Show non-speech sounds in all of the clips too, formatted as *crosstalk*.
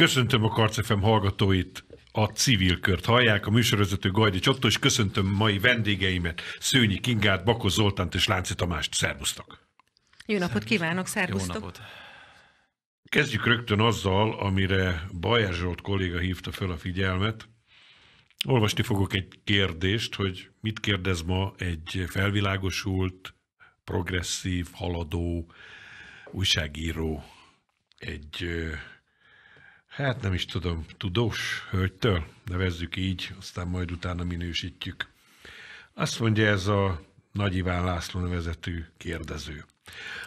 Köszöntöm a Karcefem hallgatóit, a civil kört hallják, a műsorvezető Gajdi Csotto, és köszöntöm mai vendégeimet, Szőnyi Kingát, Bakó Zoltánt és Lánci Tamást. Szervusztok! Jó napot kívánok, szervusztok! Kezdjük rögtön azzal, amire Bajer Zsolt kolléga hívta föl a figyelmet. Olvasni fogok egy kérdést, hogy mit kérdez ma egy felvilágosult, progresszív, haladó újságíró egy Hát nem is tudom, tudós hölgytől, nevezzük így, aztán majd utána minősítjük. Azt mondja ez a Nagy Iván László nevezetű kérdező.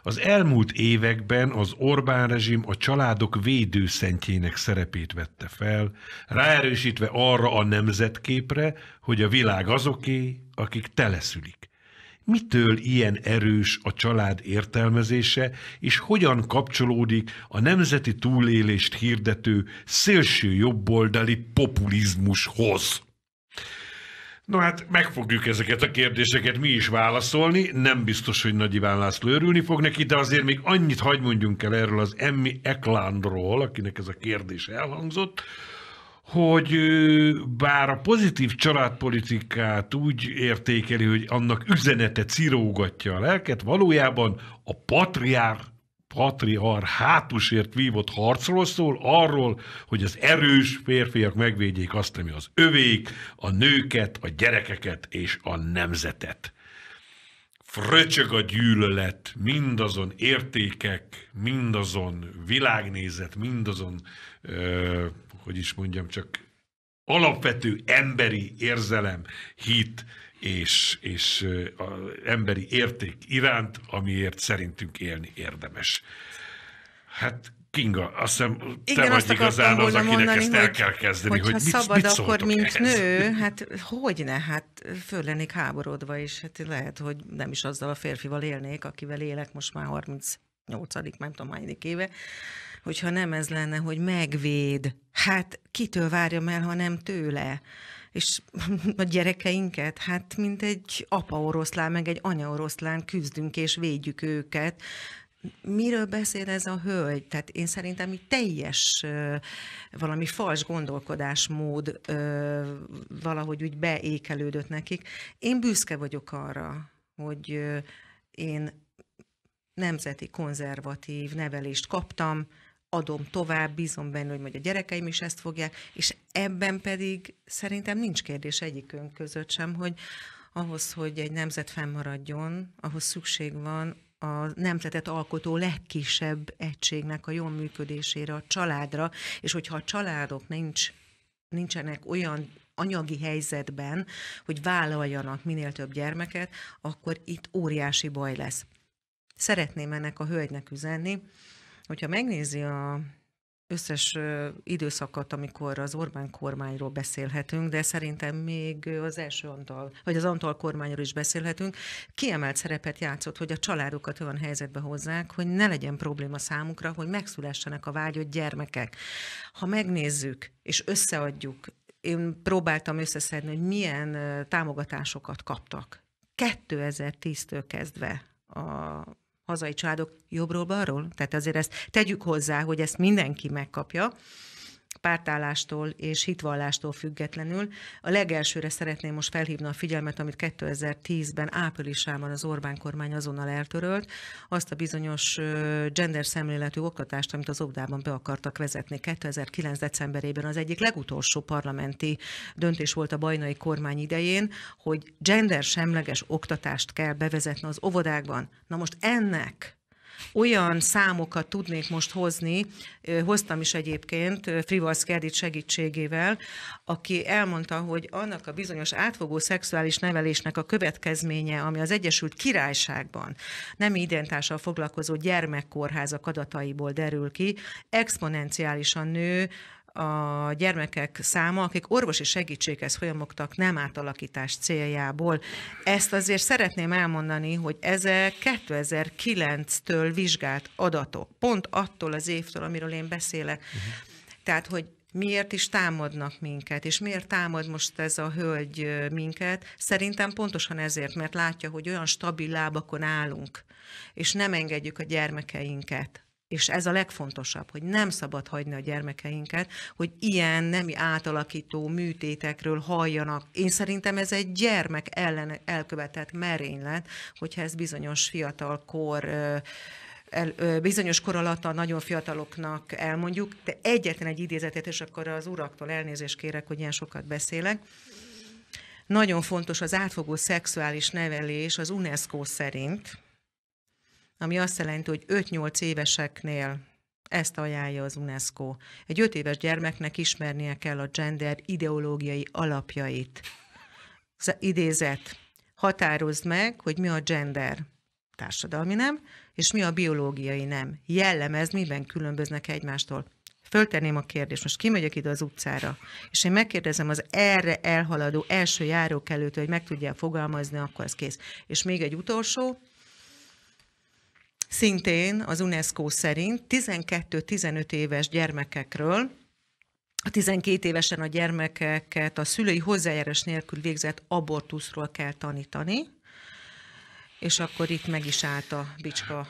Az elmúlt években az Orbán rezsim a családok védőszentjének szerepét vette fel, ráerősítve arra a nemzetképre, hogy a világ azoké, akik teleszülik mitől ilyen erős a család értelmezése, és hogyan kapcsolódik a nemzeti túlélést hirdető szélső jobboldali populizmushoz? No hát meg fogjuk ezeket a kérdéseket mi is válaszolni, nem biztos, hogy Nagy Iván László örülni fog neki, de azért még annyit hagy mondjunk el erről az Emmy Eklandról, akinek ez a kérdés elhangzott, hogy bár a pozitív családpolitikát úgy értékeli, hogy annak üzenete cirógatja a lelket, valójában a patriár hátusért vívott harcról szól, arról, hogy az erős férfiak megvédjék azt, ami az övék, a nőket, a gyerekeket és a nemzetet. Fröcsög a gyűlölet, mindazon értékek, mindazon világnézet, mindazon ö, hogy is mondjam, csak alapvető emberi érzelem, hit és, és a emberi érték iránt, amiért szerintünk élni érdemes. Hát Kinga, azt hiszem, te Igen, vagy azt igazán az, akinek mondani, ezt el kell kezdeni, hogy, hogy mit, szabad, mit akkor mint ehhez? nő, *laughs* hát hogy ne, hát föl lennék háborodva, és hát lehet, hogy nem is azzal a férfival élnék, akivel élek most már 38 nem tudom, hányadik éve hogyha nem ez lenne, hogy megvéd. Hát kitől várjam el, ha nem tőle? és *laughs* a gyerekeinket, hát mint egy apa oroszlán, meg egy anya oroszlán küzdünk és védjük őket. Miről beszél ez a hölgy? Tehát én szerintem itt teljes valami fals gondolkodásmód valahogy úgy beékelődött nekik. Én büszke vagyok arra, hogy én nemzeti konzervatív nevelést kaptam, adom tovább, bízom benne, hogy majd a gyerekeim is ezt fogják, és ebben pedig szerintem nincs kérdés egyikünk között sem, hogy ahhoz, hogy egy nemzet fennmaradjon, ahhoz szükség van a nemzetet alkotó legkisebb egységnek a jól működésére, a családra, és hogyha a családok nincs, nincsenek olyan anyagi helyzetben, hogy vállaljanak minél több gyermeket, akkor itt óriási baj lesz. Szeretném ennek a hölgynek üzenni, Hogyha megnézi a összes időszakat, amikor az Orbán kormányról beszélhetünk, de szerintem még az első Antal, vagy az Antal kormányról is beszélhetünk, kiemelt szerepet játszott, hogy a családokat olyan helyzetbe hozzák, hogy ne legyen probléma számukra, hogy megszülessenek a vágyott gyermekek. Ha megnézzük és összeadjuk, én próbáltam összeszedni, hogy milyen támogatásokat kaptak. 2010-től kezdve a hazai családok jobbról-balról. Tehát azért ezt tegyük hozzá, hogy ezt mindenki megkapja pártállástól és hitvallástól függetlenül. A legelsőre szeretném most felhívni a figyelmet, amit 2010-ben áprilisában az Orbán kormány azonnal eltörölt, azt a bizonyos gender szemléletű oktatást, amit az óvodában be akartak vezetni. 2009. decemberében az egyik legutolsó parlamenti döntés volt a bajnai kormány idején, hogy gender semleges oktatást kell bevezetni az óvodákban. Na most ennek olyan számokat tudnék most hozni, hoztam is egyébként Frivalsz Kerdit segítségével, aki elmondta, hogy annak a bizonyos átfogó szexuális nevelésnek a következménye, ami az Egyesült Királyságban nem identással foglalkozó gyermekkórházak adataiból derül ki, exponenciálisan nő a gyermekek száma, akik orvosi segítséghez folyamogtak nem átalakítás céljából. Ezt azért szeretném elmondani, hogy ezek 2009-től vizsgált adatok, pont attól az évtől, amiről én beszélek. Uh-huh. Tehát, hogy miért is támadnak minket, és miért támad most ez a hölgy minket. Szerintem pontosan ezért, mert látja, hogy olyan stabil lábakon állunk, és nem engedjük a gyermekeinket és ez a legfontosabb, hogy nem szabad hagyni a gyermekeinket, hogy ilyen nemi átalakító műtétekről halljanak. Én szerintem ez egy gyermek ellen elkövetett merénylet, hogyha ez bizonyos fiatal kor el, bizonyos kor alatt a nagyon fiataloknak elmondjuk, de egyetlen egy idézetet, és akkor az uraktól elnézést kérek, hogy ilyen sokat beszélek. Nagyon fontos az átfogó szexuális nevelés az UNESCO szerint, ami azt jelenti, hogy 5-8 éveseknél ezt ajánlja az UNESCO. Egy 5 éves gyermeknek ismernie kell a gender ideológiai alapjait. Az idézet. Határozd meg, hogy mi a gender társadalmi nem, és mi a biológiai nem. Jellemez, miben különböznek egymástól. Föltenném a kérdést, most kimegyek ide az utcára, és én megkérdezem az erre elhaladó első járókelőtől, hogy meg tudja fogalmazni, akkor ez kész. És még egy utolsó, szintén az UNESCO szerint 12-15 éves gyermekekről, a 12 évesen a gyermekeket a szülői hozzájárás nélkül végzett abortuszról kell tanítani, és akkor itt meg is állt a bicska, a,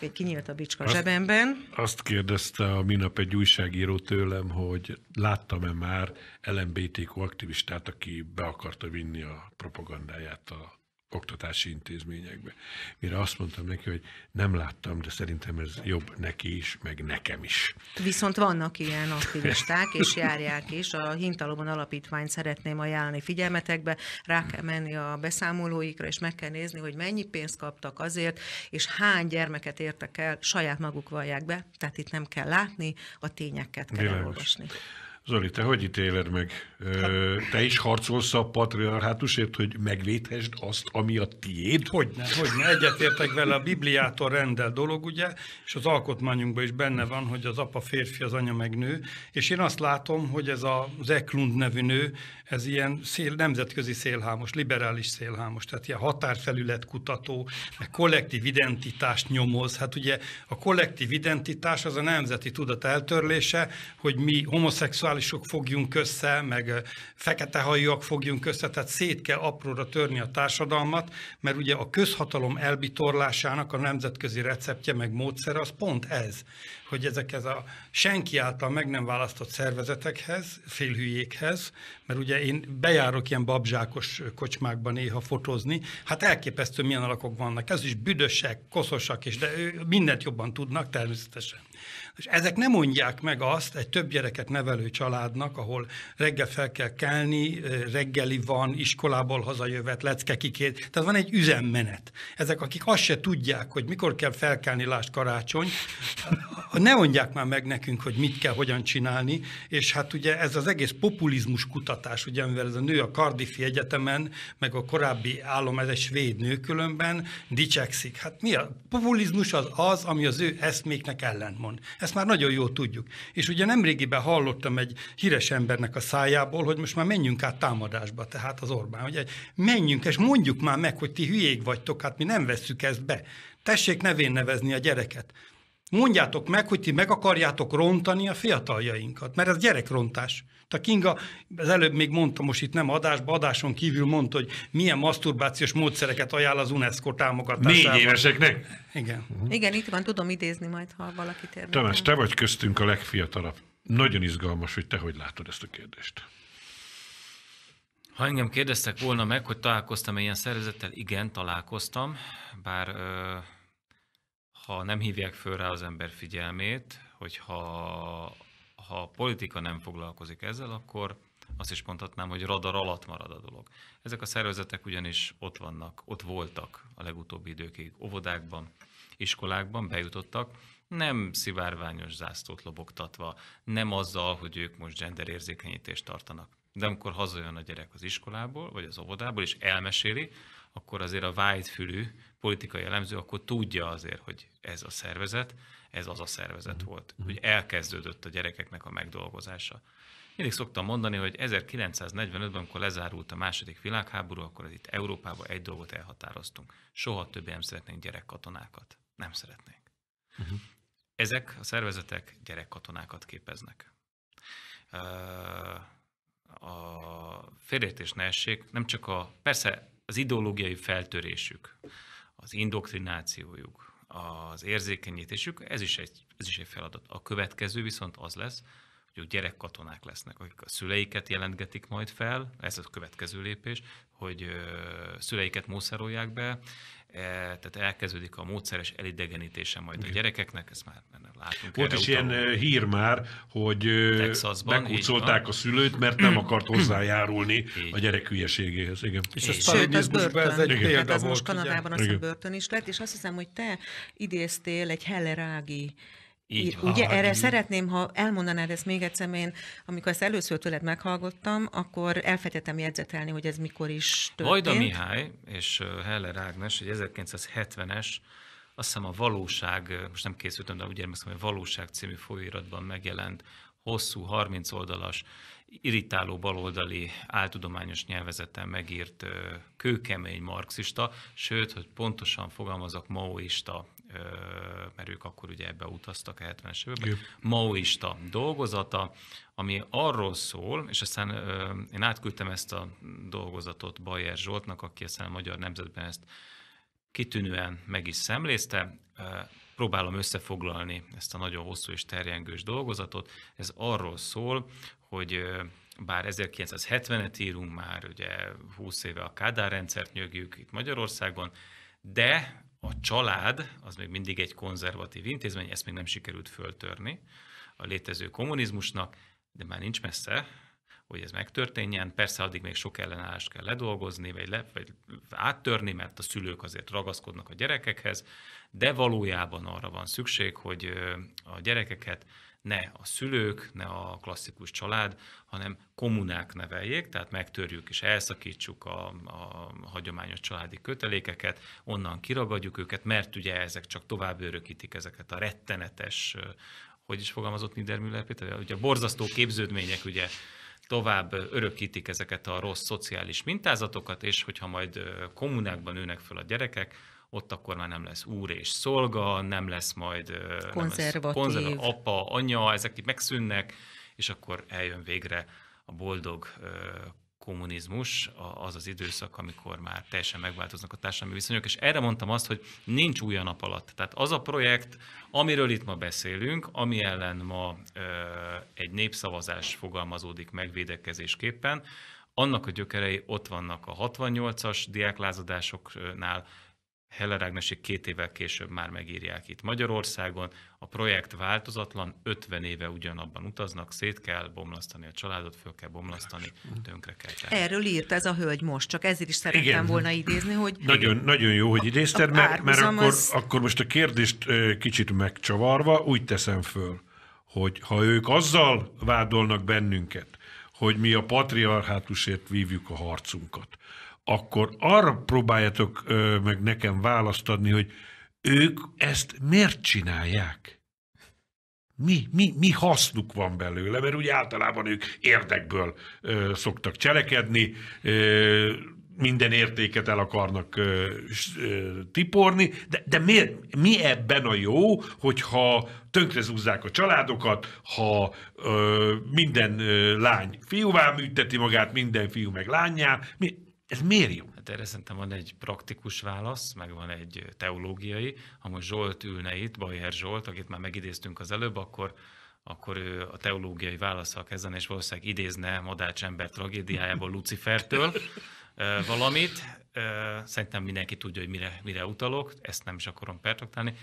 vagy kinyílt a bicska azt, zsebemben. Azt kérdezte a minap egy újságíró tőlem, hogy láttam-e már LMBTQ aktivistát, aki be akarta vinni a propagandáját a oktatási intézményekbe. Mire azt mondtam neki, hogy nem láttam, de szerintem ez jobb neki is, meg nekem is. Viszont vannak ilyen aktivisták, és járják is. A Hintalóban Alapítványt szeretném ajánlani figyelmetekbe, rá kell menni a beszámolóikra, és meg kell nézni, hogy mennyi pénzt kaptak azért, és hány gyermeket értek el, saját maguk vallják be, tehát itt nem kell látni, a tényeket kell Bilányos. elolvasni. Zoli, te hogy ítéled meg? Hát- te is harcolsz a patriarhátusért, hogy megvédhesd azt, ami a tiéd? Hogyne, hogyne. Egyetértek vele, a Bibliától rendel dolog, ugye, és az alkotmányunkban is benne van, hogy az apa férfi, az anya meg nő, és én azt látom, hogy ez az Eklund nevű nő, ez ilyen szél, nemzetközi szélhámos, liberális szélhámos, tehát ilyen határfelületkutató, meg kollektív identitást nyomoz. Hát ugye a kollektív identitás az a nemzeti tudat eltörlése, hogy mi homoszexuális homoszexuálisok fogjunk össze, meg fekete hajúak fogjunk össze, tehát szét kell apróra törni a társadalmat, mert ugye a közhatalom elbitorlásának a nemzetközi receptje meg módszere az pont ez, hogy ezek ez a senki által meg nem választott szervezetekhez, félhülyékhez, mert ugye én bejárok ilyen babzsákos kocsmákban néha fotózni, hát elképesztő milyen alakok vannak. Ez is büdösek, koszosak, és de mindent jobban tudnak természetesen. És ezek nem mondják meg azt egy több gyereket nevelő családnak, ahol reggel fel kell kelni, reggeli van, iskolából hazajövet, kikét. tehát van egy üzemmenet. Ezek, akik azt se tudják, hogy mikor kell felkelni, lást karácsony, hát ne mondják már meg nekünk, hogy mit kell, hogyan csinálni, és hát ugye ez az egész populizmus kutatás, ugye mivel ez a nő a Cardiffi Egyetemen, meg a korábbi állom, ez egy svéd nő különben, dicsekszik. Hát mi a populizmus az az, ami az ő eszméknek ellentmond. Ezt már nagyon jól tudjuk. És ugye nemrégiben hallottam egy híres embernek a szájából, hogy most már menjünk át támadásba, tehát az Orbán, hogy menjünk, és mondjuk már meg, hogy ti hülyék vagytok, hát mi nem vesszük ezt be. Tessék nevén nevezni a gyereket. Mondjátok meg, hogy ti meg akarjátok rontani a fiataljainkat, mert ez gyerekrontás. A Kinga, az előbb még mondta, most itt nem adásban, adáson kívül mondta, hogy milyen maszturbációs módszereket ajánl az UNESCO támogatásával. Négy éveseknek? Igen. Uh-huh. Igen, itt van, tudom idézni majd, ha valaki érdekel. Tamás, te vagy köztünk a legfiatalabb. Nagyon izgalmas, hogy te hogy látod ezt a kérdést. Ha engem kérdeztek volna meg, hogy találkoztam-e ilyen szervezettel, igen, találkoztam, bár ö- ha nem hívják föl rá az ember figyelmét, hogyha ha a politika nem foglalkozik ezzel, akkor azt is mondhatnám, hogy radar alatt marad a dolog. Ezek a szervezetek ugyanis ott vannak, ott voltak a legutóbbi időkig, óvodákban, iskolákban bejutottak, nem szivárványos zászlót lobogtatva, nem azzal, hogy ők most genderérzékenyítést tartanak. De amikor hazajön a gyerek az iskolából, vagy az óvodából, és elmeséli, akkor azért a fülű, politikai elemző, akkor tudja azért, hogy ez a szervezet, ez az a szervezet uh-huh. volt. Mhm. Hogy elkezdődött a gyerekeknek a megdolgozása. Mindig szoktam mondani, hogy 1945-ben, amikor lezárult a második világháború, akkor az itt Európában egy dolgot elhatároztunk. Soha többé nem szeretnénk gyerekkatonákat. Nem szeretnénk. Uh-huh. Ezek a szervezetek gyerekkatonákat képeznek. A félértés ne essék, nem csak a, persze az ideológiai feltörésük, az indoktrinációjuk, az érzékenyítésük, ez is egy, ez is egy feladat. A következő viszont az lesz, hogy ők gyerekkatonák lesznek, akik a szüleiket jelentgetik majd fel, ez a következő lépés, hogy szüleiket mószerolják be, e, tehát elkezdődik a módszeres elidegenítése majd a gyerekeknek, ezt már nem látunk. Volt is ilyen hír már, hogy meghúzolták a szülőt, mert nem akart hozzájárulni így. a gyerek hülyeségéhez. Igen. És ez Sőt, ez börtön. Hát ez egy igen. Tehát ez most Kanadában az a börtön is lett, és azt hiszem, hogy te idéztél egy Hellerági így van. Ugye ha, erre így. szeretném, ha elmondanád ezt még egyszer, én amikor ezt először tőled meghallgattam, akkor elfejtettem jegyzetelni, hogy ez mikor is történt. Vajda Mihály és Heller Ágnes egy 1970-es, azt hiszem a Valóság, most nem készültem, de úgy érmeztem, hogy a Valóság című folyóiratban megjelent hosszú, 30 oldalas, irritáló baloldali áltudományos nyelvezeten megírt kőkemény marxista, sőt, hogy pontosan fogalmazok, maoista mert ők akkor ugye ebbe utaztak a 70-es években, maoista dolgozata, ami arról szól, és aztán én átküldtem ezt a dolgozatot Bajer Zsoltnak, aki aztán a Magyar Nemzetben ezt kitűnően meg is szemlézte, próbálom összefoglalni ezt a nagyon hosszú és terjengős dolgozatot. Ez arról szól, hogy bár 1970-et írunk már, ugye 20 éve a Kádár rendszert nyögjük itt Magyarországon, de a család az még mindig egy konzervatív intézmény, ezt még nem sikerült föltörni a létező kommunizmusnak, de már nincs messze, hogy ez megtörténjen. Persze addig még sok ellenállást kell ledolgozni, vagy, le, vagy áttörni, mert a szülők azért ragaszkodnak a gyerekekhez, de valójában arra van szükség, hogy a gyerekeket ne a szülők, ne a klasszikus család, hanem kommunák neveljék, tehát megtörjük és elszakítsuk a, a hagyományos családi kötelékeket, onnan kiragadjuk őket, mert ugye ezek csak tovább örökítik ezeket a rettenetes, hogy is fogalmazott Niedermüller Péter, ugye a borzasztó képződmények ugye tovább örökítik ezeket a rossz szociális mintázatokat, és hogyha majd kommunákban nőnek fel a gyerekek, ott akkor már nem lesz úr és szolga, nem lesz majd konzervatív, lesz konzervatív apa, anya, ezek megszűnnek, és akkor eljön végre a boldog kommunizmus, az az időszak, amikor már teljesen megváltoznak a társadalmi viszonyok, és erre mondtam azt, hogy nincs új a nap alatt. Tehát az a projekt, amiről itt ma beszélünk, ami ellen ma ö, egy népszavazás fogalmazódik megvédekezésképpen, annak a gyökerei ott vannak a 68-as diáklázadásoknál, Heller Ágnesik két évvel később már megírják itt Magyarországon. A projekt változatlan, 50 éve ugyanabban utaznak, szét kell bomlasztani a családot, föl kell bomlasztani, tönkre kell tenni. Erről írt ez a hölgy most, csak ezért is szerettem Igen. volna idézni, hogy... Nagyon, nagyon jó, hogy idézted, mert, mert akkor, az... akkor most a kérdést kicsit megcsavarva úgy teszem föl, hogy ha ők azzal vádolnak bennünket, hogy mi a patriarhátusért vívjuk a harcunkat, akkor arra próbáljatok meg nekem választ adni, hogy ők ezt miért csinálják? Mi, mi, mi hasznuk van belőle? Mert úgy általában ők érdekből ö, szoktak cselekedni, ö, minden értéket el akarnak ö, ö, tiporni, de, de miért, mi ebben a jó, hogyha tönkrezúzzák a családokat, ha ö, minden ö, lány fiúvá műteti magát, minden fiú meg lányjá, mi, ez miért jó? Hát erre szerintem van egy praktikus válasz, meg van egy teológiai. Ha most Zsolt ülne itt, Bajer Zsolt, akit már megidéztünk az előbb, akkor akkor ő a teológiai válaszsal kezdene, és valószínűleg idézne Madács ember tragédiájából Lucifertől valamit. Szerintem mindenki tudja, hogy mire, mire utalok, ezt nem is akarom pertraktálni.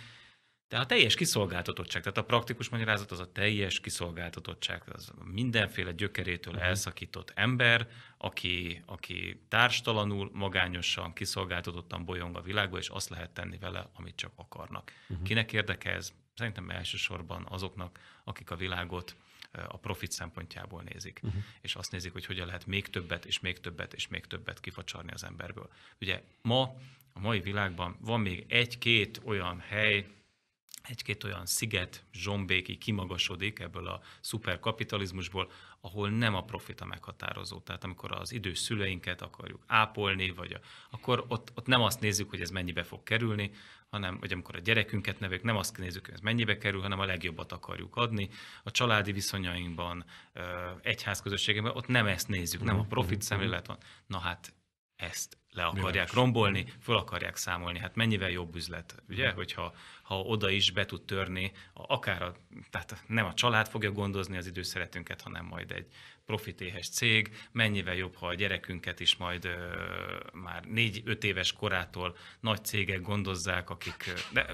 De a teljes kiszolgáltatottság, tehát a praktikus magyarázat az a teljes kiszolgáltatottság, az mindenféle gyökerétől mhm. elszakított ember, aki, aki társtalanul, magányosan, kiszolgáltatottan bolyong a világba, és azt lehet tenni vele, amit csak akarnak. Uh-huh. Kinek érdeke ez? Szerintem elsősorban azoknak, akik a világot a profit szempontjából nézik. Uh-huh. És azt nézik, hogy hogyan lehet még többet, és még többet, és még többet kifacsarni az emberből. Ugye ma, a mai világban van még egy-két olyan hely, egy-két olyan sziget, zsombéki kimagasodik ebből a szuperkapitalizmusból, ahol nem a profit a meghatározó. Tehát amikor az idős szüleinket akarjuk ápolni, vagy a, akkor ott, ott nem azt nézzük, hogy ez mennyibe fog kerülni, hanem, vagy amikor a gyerekünket neveljük, nem azt nézzük, hogy ez mennyibe kerül, hanem a legjobbat akarjuk adni. A családi viszonyainkban, egyházközösségekben, ott nem ezt nézzük, nem a profit mhm, mhm, mhm. szemlélet van. Na hát ezt le akarják Bilányos. rombolni, mm. föl akarják számolni. Hát mennyivel jobb üzlet, ugye, mm. hogyha ha oda is be tud törni, akár a, tehát nem a család fogja gondozni az időszeretünket, hanem majd egy profitéhes cég, mennyivel jobb, ha a gyerekünket is majd ö, már négy-öt éves korától nagy cégek gondozzák, akik... De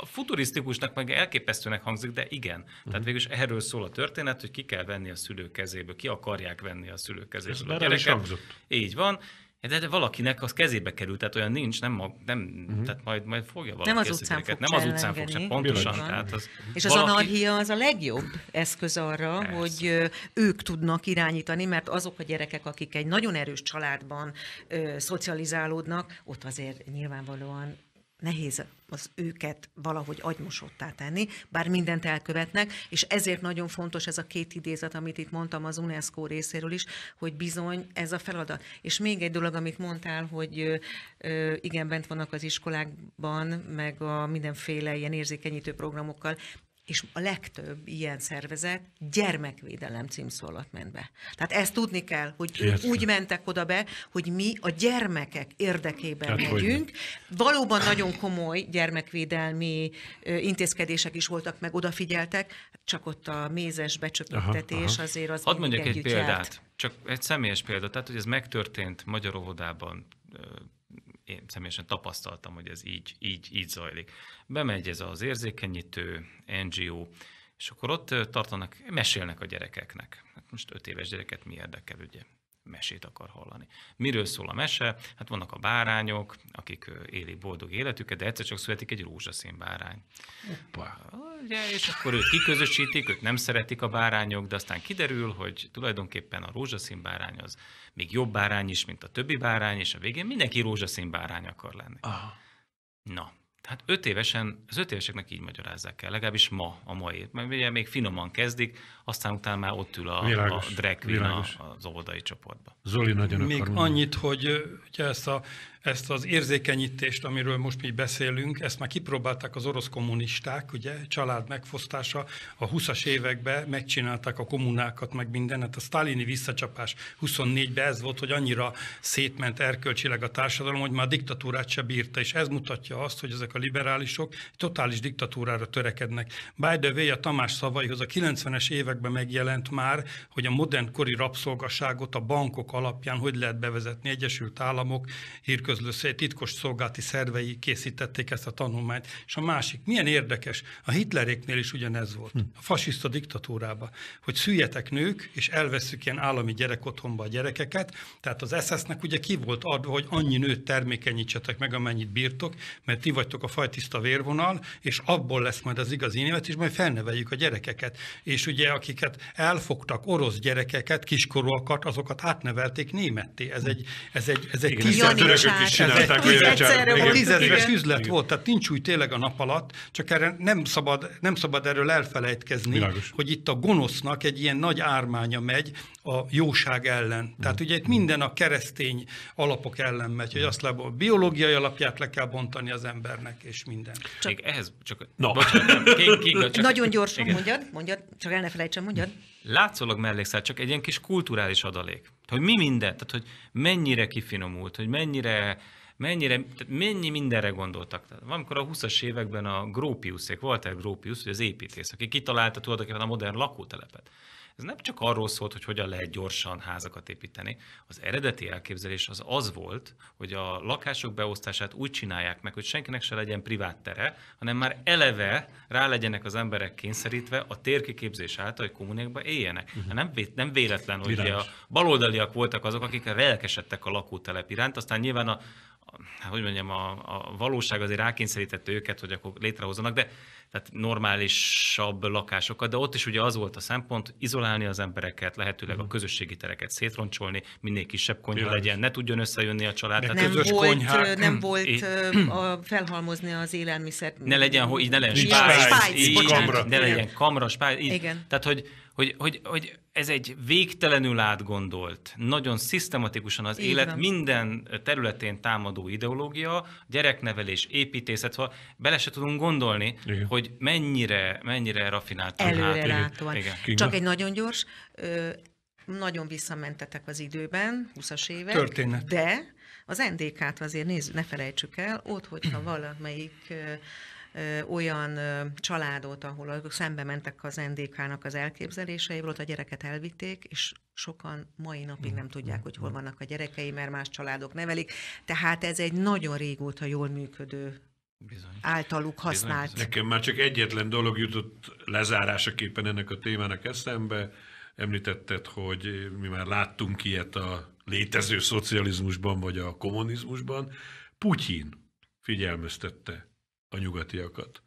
a futurisztikusnak meg elképesztőnek hangzik, de igen. Uh-huh. Tehát mhm. is erről szól a történet, hogy ki kell venni a szülők kezéből, ki akarják venni a szülők kezéből Ez a gyereket. Így van, Hát de valakinek az kezébe került, tehát olyan nincs, nem, mag, nem uh-huh. tehát majd, majd fogja valaki Nem az utcán fog Nem az utcán fog sem, pontosan. Tehát az És valaki... az anarchia az a legjobb eszköz arra, Persze. hogy ők tudnak irányítani, mert azok a gyerekek, akik egy nagyon erős családban ö, szocializálódnak, ott azért nyilvánvalóan nehéz az őket valahogy agymosottá tenni, bár mindent elkövetnek, és ezért nagyon fontos ez a két idézet, amit itt mondtam az UNESCO részéről is, hogy bizony ez a feladat. És még egy dolog, amit mondtál, hogy igen, bent vannak az iskolákban, meg a mindenféle ilyen érzékenyítő programokkal, és a legtöbb ilyen szervezet gyermekvédelem címszó alatt ment be. Tehát ezt tudni kell, hogy Értem. úgy mentek oda be, hogy mi a gyermekek érdekében hát megyünk. Valóban nagyon komoly gyermekvédelmi intézkedések is voltak, meg odafigyeltek, csak ott a mézes becsöpöttetés aha, aha. azért az Hadd mondjak egy példát, járt. csak egy személyes példát, tehát hogy ez megtörtént Magyar óvodában én személyesen tapasztaltam, hogy ez így, így, így zajlik. Bemegy ez az érzékenyítő NGO, és akkor ott tartanak, mesélnek a gyerekeknek. Hát most öt éves gyereket mi érdekel, ugye? mesét akar hallani. Miről szól a mese? Hát vannak a bárányok, akik élik boldog életüket, de egyszer csak születik egy rózsaszín bárány. Opa. Ugye, és akkor őt kiközösítik, őt nem szeretik a bárányok, de aztán kiderül, hogy tulajdonképpen a rózsaszín bárány az még jobb bárány is, mint a többi bárány, és a végén mindenki rózsaszín bárány akar lenni. Aha. Na, tehát öt évesen, az öt éveseknek így magyarázzák el, legalábbis ma, a mai. Mert ugye még finoman kezdik, aztán utána már ott ül a, világos, a drag queen az óvodai csoportba. Zoli nagyon Még akar annyit, hogy ugye ezt a ezt az érzékenyítést, amiről most mi beszélünk, ezt már kipróbálták az orosz kommunisták, ugye, család megfosztása, a 20-as években megcsinálták a kommunákat, meg mindent, hát a sztálini visszacsapás 24-ben ez volt, hogy annyira szétment erkölcsileg a társadalom, hogy már a diktatúrát se bírta, és ez mutatja azt, hogy ezek a liberálisok totális diktatúrára törekednek. By the way, a Tamás szavaihoz a 90-es években megjelent már, hogy a modern kori rabszolgaságot a bankok alapján hogy lehet bevezetni Egyesült Államok hírköz közlőszély titkos szolgálati szervei készítették ezt a tanulmányt. És a másik, milyen érdekes, a Hitleréknél is ugyanez volt, hm. a fasiszta diktatúrában, hogy szüljetek nők, és elveszük ilyen állami gyerekotthonba a gyerekeket, tehát az SS-nek ugye ki volt adva, hogy annyi nőt termékenyítsetek meg, amennyit bírtok, mert ti vagytok a fajtiszta vérvonal, és abból lesz majd az igazi német, és majd felneveljük a gyerekeket. És ugye akiket elfogtak, orosz gyerekeket, kiskorúakat, azokat átnevelték németté. Ez egy, ez egy, ez egy Igen, is hát csinálták. tízezres üzlet volt, tehát nincs új tényleg a nap alatt, csak erre nem szabad, nem szabad erről elfelejtkezni, Világos. hogy itt a gonosznak egy ilyen nagy ármánya megy a jóság ellen. Tehát ugye itt minden a keresztény alapok ellen megy, hogy azt lebb, a biológiai alapját le kell bontani az embernek, és minden. Csak, Még ehhez, csak, no. bocsánat, kék, kék, kék, csak, Nagyon gyorsan, mondjad, mondjad, csak el ne felejtsen, mondjad látszólag mellékszál, csak egy ilyen kis kulturális adalék. Hogy mi minden, tehát hogy mennyire kifinomult, hogy mennyire mennyire, tehát mennyi mindenre gondoltak. Tehát valamikor a 20-as években a Grópiuszék, Walter Grópius, az építész, aki kitalálta tulajdonképpen a modern lakótelepet. Ez nem csak arról szólt, hogy hogyan lehet gyorsan házakat építeni. Az eredeti elképzelés az az volt, hogy a lakások beosztását úgy csinálják meg, hogy senkinek se legyen privát tere, hanem már eleve rá legyenek az emberek kényszerítve a térkiképzés által, hogy kommunékba éljenek. Uh-huh. Nem, vé- nem véletlen, hogy a baloldaliak voltak azok, akik lelkesedtek a lakótelep iránt, aztán nyilván a, Hát hogy mondjam, a, a valóság azért rákényszerítette őket, hogy akkor létrehozzanak, de tehát normálisabb lakásokat, de ott is ugye az volt a szempont, izolálni az embereket, lehetőleg a mhm. közösségi tereket szétroncsolni, minél kisebb konyha Jaj. legyen, ne tudjon összejönni a család. De nem, közös volt, konyhák. nem volt a, felhalmozni az élelmiszert. Ne legyen, hogy így ne legyen spájz, spájz, így, ne legyen kamra, spájz, így. Igen. Tehát, hogy hogy, hogy, hogy ez egy végtelenül átgondolt, nagyon szisztematikusan az Így élet van. minden területén támadó ideológia, gyereknevelés, építészet, ha bele se tudunk gondolni, Igen. hogy mennyire, mennyire rafinált. Előrelátóan. Igen. Csak egy nagyon gyors, nagyon visszamentetek az időben, 20-as évek, Történet. de az NDK-t azért nézzük, ne felejtsük el, ott, hogyha valamelyik olyan családot, ahol azok szembe mentek az NDK-nak az elképzeléseivel, ott a gyereket elvitték, és sokan mai napig nem tudják, hogy hol vannak a gyerekei, mert más családok nevelik. Tehát ez egy nagyon régóta jól működő Bizony. általuk használt. Bizony. Nekem már csak egyetlen dolog jutott lezárásaképpen ennek a témának eszembe. Említetted, hogy mi már láttunk ilyet a létező szocializmusban vagy a kommunizmusban. Putyin figyelmeztette a nyugatiakat,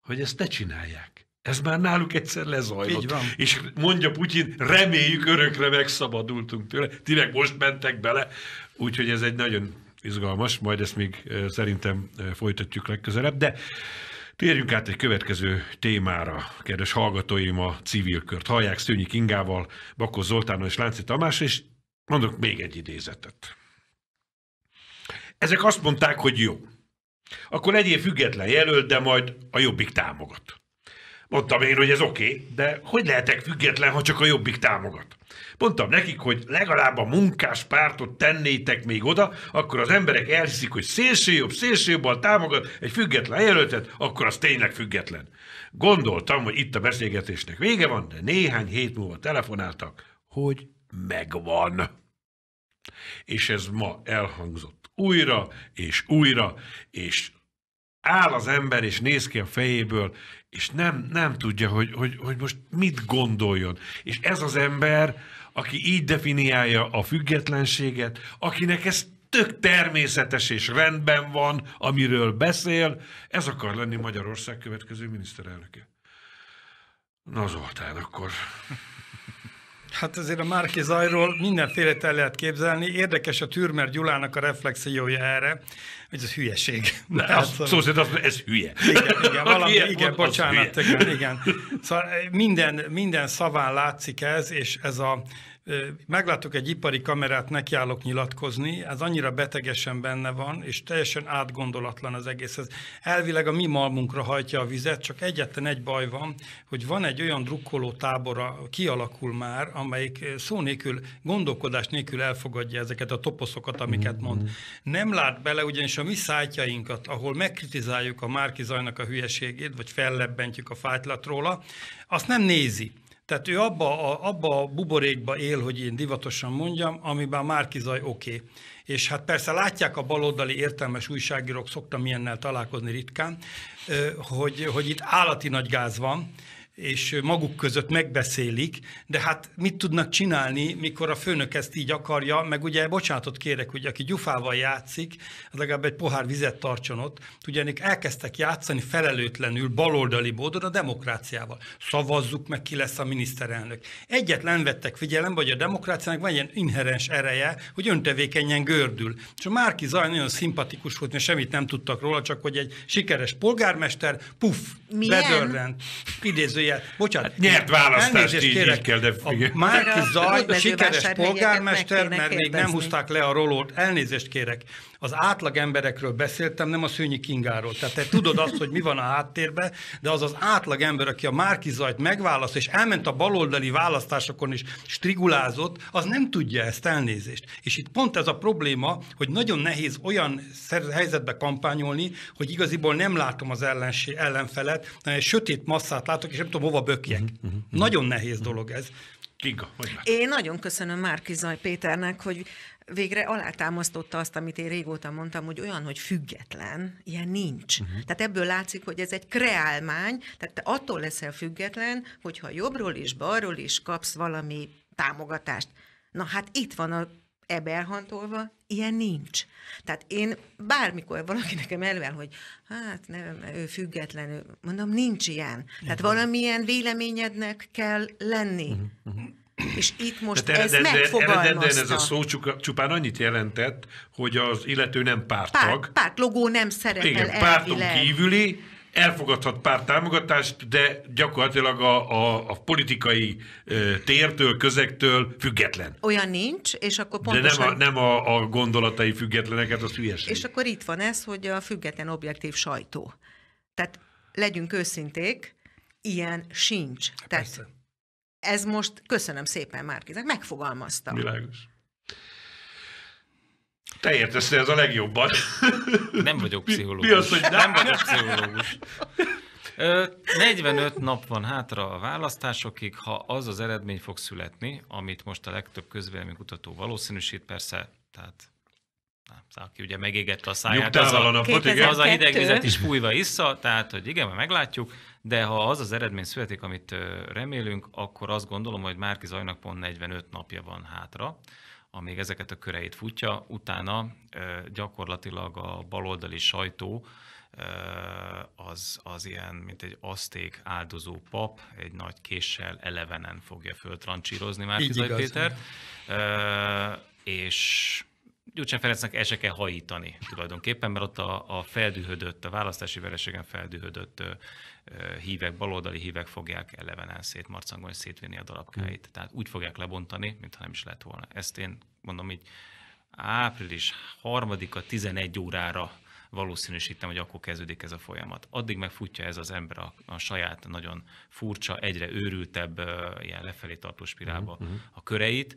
hogy ezt ne csinálják. Ez már náluk egyszer lezajlott. Így van. És mondja Putyin, reméljük örökre megszabadultunk tőle. Ti meg most mentek bele. Úgyhogy ez egy nagyon izgalmas, majd ezt még eh, szerintem eh, folytatjuk legközelebb. De térjünk át egy következő témára. Kedves hallgatóim a civil kört hallják Szőnyi Ingával, Bakos Zoltánnal és Lánci Tamás, és mondok még egy idézetet. Ezek azt mondták, hogy jó. Akkor legyél független jelölt, de majd a jobbik támogat. Mondtam én, hogy ez oké, okay, de hogy lehetek független, ha csak a jobbik támogat? Mondtam nekik, hogy legalább a munkás pártot tennétek még oda, akkor az emberek elhiszik, hogy szélsőjobb, szélsőjobbal támogat egy független jelöltet, akkor az tényleg független. Gondoltam, hogy itt a beszélgetésnek vége van, de néhány hét múlva telefonáltak, hogy megvan. És ez ma elhangzott újra, és újra, és áll az ember, és néz ki a fejéből, és nem, nem tudja, hogy, hogy, hogy most mit gondoljon. És ez az ember, aki így definiálja a függetlenséget, akinek ez tök természetes és rendben van, amiről beszél, ez akar lenni Magyarország következő miniszterelnöke. Na Zoltán, akkor Hát azért a Márki Zajról mindenféle el lehet képzelni. Érdekes a Türmer Gyulának a reflexiója erre, hogy ez hülyeség. Ne, az, szó szóval szerint az, ez hülye. Igen, igen, valami, hülye, igen bocsánat, hülye. igen, igen. Szóval minden, minden szaván látszik ez, és ez a meglátok egy ipari kamerát, nekiállok nyilatkozni, ez annyira betegesen benne van, és teljesen átgondolatlan az egész. Ez elvileg a mi malmunkra hajtja a vizet, csak egyetlen egy baj van, hogy van egy olyan drukkoló tábora, kialakul már, amelyik szó nélkül, gondolkodás nélkül elfogadja ezeket a toposzokat, amiket mhm. mond. Nem lát bele ugyanis a mi szájtjainkat, ahol megkritizáljuk a Márki Zajnak a hülyeségét, vagy fellebbentjük a fájtlat róla, azt nem nézi. Tehát ő abba a, abba a buborékba él, hogy én divatosan mondjam, amiben a Márkizaj oké. Okay. És hát persze látják a baloldali értelmes újságírók, szoktam ilyennel találkozni ritkán, hogy, hogy itt állati nagy gáz van, és maguk között megbeszélik, de hát mit tudnak csinálni, mikor a főnök ezt így akarja, meg ugye bocsánatot kérek, hogy aki gyufával játszik, az legalább egy pohár vizet tartson ott, ugyanik elkezdtek játszani felelőtlenül, baloldali módon a demokráciával. Szavazzuk meg, ki lesz a miniszterelnök. Egyet nem vettek figyelembe, hogy a demokráciának van ilyen inherens ereje, hogy öntevékenyen gördül. És a Márki Zaj nagyon szimpatikus volt, mert semmit nem tudtak róla, csak hogy egy sikeres polgármester, puff, bedörrent. Idézője várjál, bocsánat. Hát nyert választást, így, kérek, így kell, de a Márki Zaj, a sikeres polgármester, mert még nem húzták le a rolót, elnézést kérek az átlag emberekről beszéltem, nem a Szőnyi Kingáról. Tehát te tudod azt, hogy mi van a háttérben, de az az átlag ember, aki a Márkizajt megválaszt, és elment a baloldali választásokon is strigulázott, az nem tudja ezt elnézést. És itt pont ez a probléma, hogy nagyon nehéz olyan helyzetbe kampányolni, hogy igaziból nem látom az ellenség, ellenfelet, hanem egy sötét masszát látok, és nem tudom, hova bökjek. Uh-huh, uh-huh, Nagyon nehéz uh-huh. dolog ez. Kinga, hogy meg? Én nagyon köszönöm Márki Zaj Péternek, hogy végre alátámasztotta azt, amit én régóta mondtam, hogy olyan, hogy független, ilyen nincs. Uh-huh. Tehát ebből látszik, hogy ez egy kreálmány, tehát te attól leszel független, hogyha jobbról is, balról is kapsz valami támogatást. Na hát itt van a ebelhantolva ilyen nincs. Tehát én bármikor valaki nekem elvel, hogy hát nem, ő függetlenül, mondom, nincs ilyen. Tehát valamilyen véleményednek kell lenni. Uh-huh. És itt most de, ez de, megfogalmazta. ez a szó csupán annyit jelentett, hogy az illető nem pártag. Párt, pártlogó nem szerepel Igen, elvileg. párton kívüli, elfogadhat pár támogatást, de gyakorlatilag a, a, a politikai tértől, közektől független. Olyan nincs, és akkor pontosan... De nem a, nem a, a gondolatai függetleneket, hát az hülyeség. És akkor itt van ez, hogy a független objektív sajtó. Tehát legyünk őszinték, ilyen sincs. Persze. Tehát ez most, köszönöm szépen Márkizek, megfogalmazta. Világos. Te értesz ez a legjobban. *laughs* Nem vagyok pszichológus. Mi, mi az, hogy nem? nem vagyok pszichológus. 45 nap van hátra a választásokig, ha az az eredmény fog születni, amit most a legtöbb közvéleménykutató valószínűsít, persze, tehát aki ugye megégette a száját, az a, a, napot, igen. az a hidegvizet is fújva vissza, tehát hogy igen, meglátjuk, de ha az az eredmény születik, amit remélünk, akkor azt gondolom, hogy Márki Zajnak pont 45 napja van hátra amíg ezeket a köreit futja, utána gyakorlatilag a baloldali sajtó az, az ilyen, mint egy aszték áldozó pap, egy nagy késsel elevenen fogja föltrancsírozni már Tizai Pétert, és Gyurcsán Ferencnek el se kell hajítani tulajdonképpen, mert ott a, a feldühödött, a választási vereségen feldühödött hívek, baloldali hívek fogják elevenen szét, marcangolni, szétvinni a darabkáit. Mm. Tehát úgy fogják lebontani, mintha nem is lett volna. Ezt én mondom így, április harmadika 11 órára valószínűsítem, hogy akkor kezdődik ez a folyamat. Addig megfutja ez az ember a, a saját nagyon furcsa, egyre őrültebb, ilyen lefelé tartó spirálba uh-huh. a köreit.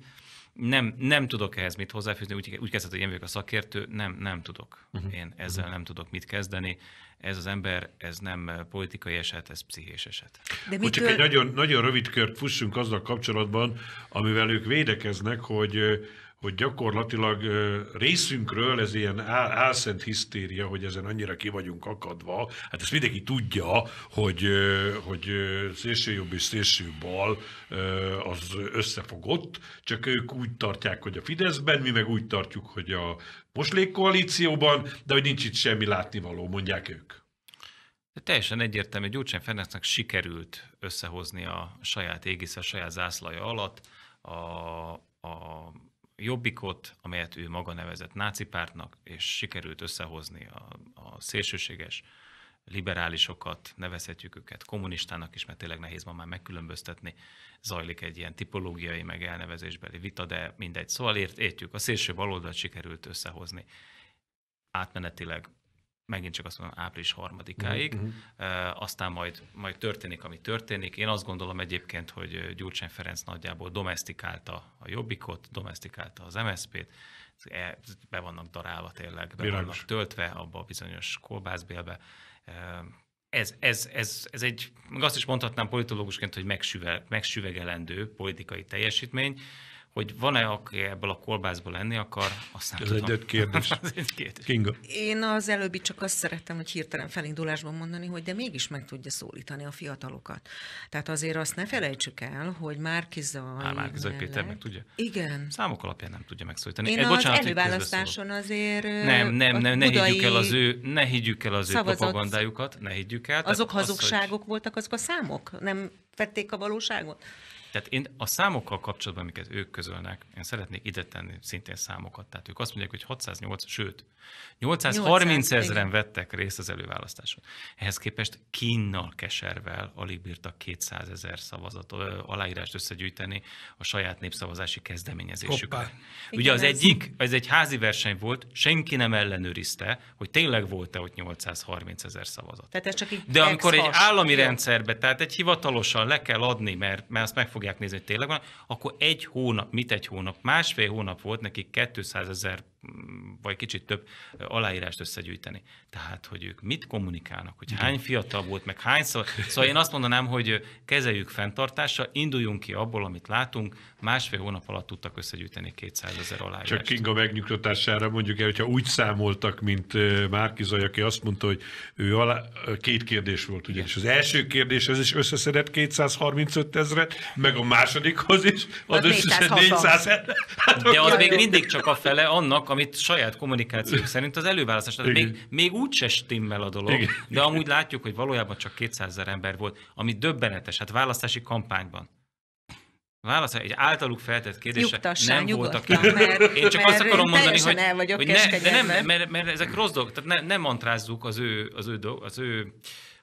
Nem, nem tudok ehhez mit hozzáfűzni, úgy, úgy kezdett, hogy én vagyok a szakértő, nem, nem tudok. Uh-huh. Én ezzel uh-huh. nem tudok mit kezdeni. Ez az ember, ez nem politikai eset, ez pszichés eset. De mitől... Csak egy nagyon, nagyon rövid kört fussunk azzal kapcsolatban, amivel ők védekeznek, hogy hogy gyakorlatilag részünkről ez ilyen álszent hisztéria, hogy ezen annyira ki vagyunk akadva. Hát ezt mindenki tudja, hogy, hogy jobb és bal az összefogott, csak ők úgy tartják, hogy a Fideszben, mi meg úgy tartjuk, hogy a koalícióban, de hogy nincs itt semmi látnivaló, mondják ők. De teljesen egyértelmű, Gyurcsány Ferencnek sikerült összehozni a saját égisze, a saját zászlaja alatt a, a Jobbikot, amelyet ő maga nevezett náci pártnak, és sikerült összehozni a, a szélsőséges liberálisokat, nevezhetjük őket kommunistának is, mert tényleg nehéz ma már megkülönböztetni. Zajlik egy ilyen tipológiai, meg elnevezésbeli vita, de mindegy. Szóval ért, értjük, a szélső baloldalt sikerült összehozni átmenetileg megint csak azt mondom, április harmadikáig, uh-huh. uh, aztán majd, majd történik, ami történik. Én azt gondolom egyébként, hogy Gyurcsány Ferenc nagyjából domestikálta a Jobbikot, domestikálta az MSZP-t, e, be vannak darálva tényleg, be Bilangos. vannak töltve abba a bizonyos kolbászbélbe. Uh, ez, ez, ez, ez egy, meg azt is mondhatnám politológusként, hogy megsüve, megsüvegelendő politikai teljesítmény, hogy van-e, aki ebből a kolbászból lenni akar, azt nem Ez tudom. *laughs* egy kérdés. kérdés. Kinga. Én az előbbi csak azt szerettem, hogy hirtelen felindulásban mondani, hogy de mégis meg tudja szólítani a fiatalokat. Tehát azért azt ne felejtsük el, hogy már Zaj... Á, Márki Zaj Péter meg tudja? Igen. Számok alapján nem tudja megszólítani. Én e, bocsánat, az előválasztáson azért... Nem, nem, nem, ne higgyük el az ő, ne higgyük el az ő propagandájukat, ne higgyük el. Azok hazugságok az, hogy... voltak azok a számok? Nem vették a valóságot? Tehát én a számokkal kapcsolatban, amiket ők közölnek, én szeretnék ide tenni szintén számokat. Tehát ők azt mondják, hogy 608, sőt, 830 ezeren vettek részt az előválasztáson. Ehhez képest kínnal keservel alig bírtak 200 ezer szavazat, aláírást összegyűjteni a saját népszavazási kezdeményezésükre. Ugye az egyik, ez egy házi verseny volt, senki nem ellenőrizte, hogy tényleg volt-e ott 830 ezer szavazat. Tehát ez csak egy De amikor egy állami rendszerbe, tehát egy hivatalosan le kell adni, mert, mert azt meg fog fogják nézni, hogy tényleg van, akkor egy hónap, mit egy hónap, másfél hónap volt nekik 200 ezer mm, vagy kicsit több aláírást összegyűjteni. Tehát, hogy ők mit kommunikálnak, hogy hány fiatal volt, meg hány szó. Szóval én azt mondanám, hogy kezeljük fenntartással, induljunk ki abból, amit látunk, másfél hónap alatt tudtak összegyűjteni 200 ezer aláírást. Csak Kinga megnyugtatására mondjuk el, hogyha úgy számoltak, mint Zaj, aki azt mondta, hogy ő alá... két kérdés volt, ugyanis az első kérdés, ez is összeszedett 235 ezeret, meg meg a másodikhoz is, az, hát összesen 400. Hát De az még mindig csak a fele annak, amit saját kommunikációk szerint az előválasztás. Tehát még, még úgy se stimmel a dolog, Igen. de amúgy látjuk, hogy valójában csak 200 ezer ember volt, ami döbbenetes, hát választási kampányban. Válasz, egy általuk feltett kérdése Juktassá, nem voltak. Mert, Én csak mert azt akarom mondani, hogy, el vagyok hogy ne, de nem, mert, mert, ezek rossz dolgok, tehát ne, nem mantrázzuk az ő, az ő, ő, az ő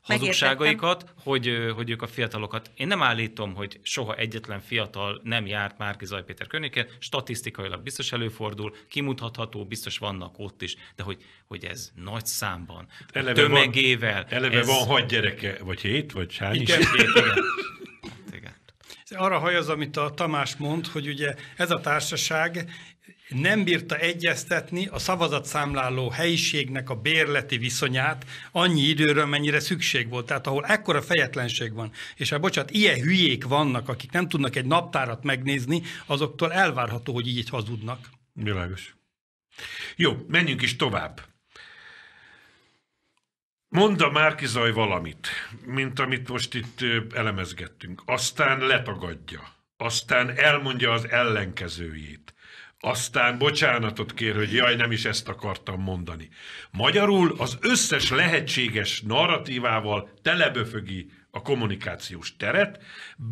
hazugságaikat, hogy, hogy ők a fiatalokat. Én nem állítom, hogy soha egyetlen fiatal nem járt Márki Zajpéter Péter statisztikailag biztos előfordul, kimutatható, biztos vannak ott is, de hogy, hogy ez nagy számban, eleve tömegével. Van, eleve ez... van hat gyereke, vagy hét, vagy hány is. *laughs* Arra hajaz, amit a Tamás mond, hogy ugye ez a társaság nem bírta egyeztetni a szavazatszámláló helyiségnek a bérleti viszonyát annyi időről, mennyire szükség volt. Tehát ahol ekkora fejetlenség van, és hát bocsánat, ilyen hülyék vannak, akik nem tudnak egy naptárat megnézni, azoktól elvárható, hogy így hazudnak. Világos. Jó, menjünk is tovább. Mondd a Márkizaj valamit, mint amit most itt elemezgettünk, aztán letagadja, aztán elmondja az ellenkezőjét, aztán bocsánatot kér, hogy jaj, nem is ezt akartam mondani. Magyarul az összes lehetséges narratívával teleböfögi a kommunikációs teret,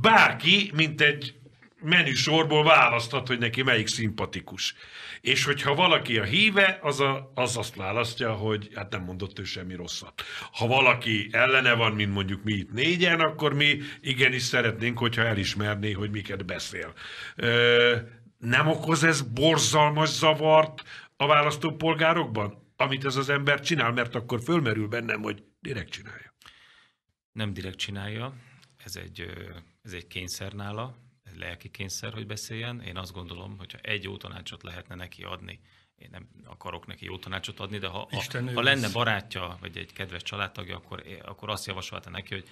bárki, mint egy menüsorból választhat, hogy neki melyik szimpatikus. És hogyha valaki a híve, az, a, az azt választja, hogy hát nem mondott ő semmi rosszat. Ha valaki ellene van, mint mondjuk mi itt négyen, akkor mi igenis szeretnénk, hogyha elismerné, hogy miket beszél. Ö, nem okoz ez borzalmas zavart a választópolgárokban, amit ez az ember csinál, mert akkor fölmerül bennem, hogy direkt csinálja. Nem direkt csinálja, ez egy, ez egy kényszer nála, egy lelki kényszer, hogy beszéljen. Én azt gondolom, hogyha egy jó tanácsot lehetne neki adni, én nem akarok neki jó tanácsot adni, de ha, ha, ha lenne barátja, vagy egy kedves családtagja, akkor, akkor azt javasolta neki, hogy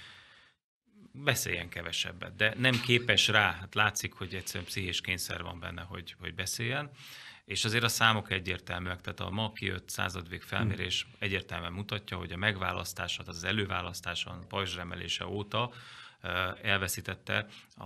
beszéljen kevesebbet, de nem képes rá, hát látszik, hogy egyszerűen pszichés kényszer van benne, hogy, hogy beszéljen, és azért a számok egyértelműek, tehát a ma kijött századvég felmérés hm. egyértelműen mutatja, hogy a megválasztás, az előválasztáson, pajzsremelése óta elveszítette a,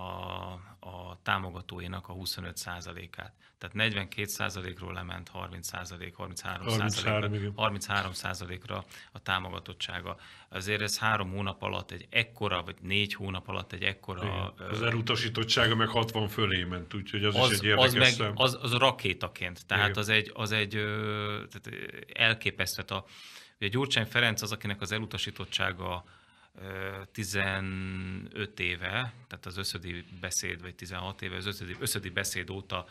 a támogatóinak a 25%-át. Tehát 42%-ról lement 30%, 33%-ra, 33%-ra a támogatottsága. Azért ez három hónap alatt egy ekkora, vagy négy hónap alatt egy ekkora... Igen. Az elutasítottsága meg 60 fölé ment, úgyhogy az, az is egy érdekes az, meg, szem. az, az rakétaként, tehát Igen. az egy, az egy tehát elképesztő. a, ugye Gyurcsány Ferenc az, akinek az elutasítottsága 15 éve, tehát az összödi beszéd, vagy 16 éve, az összödi, összödi beszéd óta